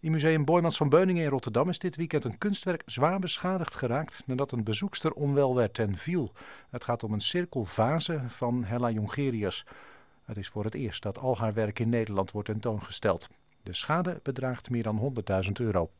In Museum Boymans van Beuningen in Rotterdam is dit weekend een kunstwerk zwaar beschadigd geraakt nadat een bezoekster onwel werd en viel. Het gaat om een cirkelvase van Hella Jongerius. Het is voor het eerst dat al haar werk in Nederland wordt tentoongesteld. De schade bedraagt meer dan 100.000 euro.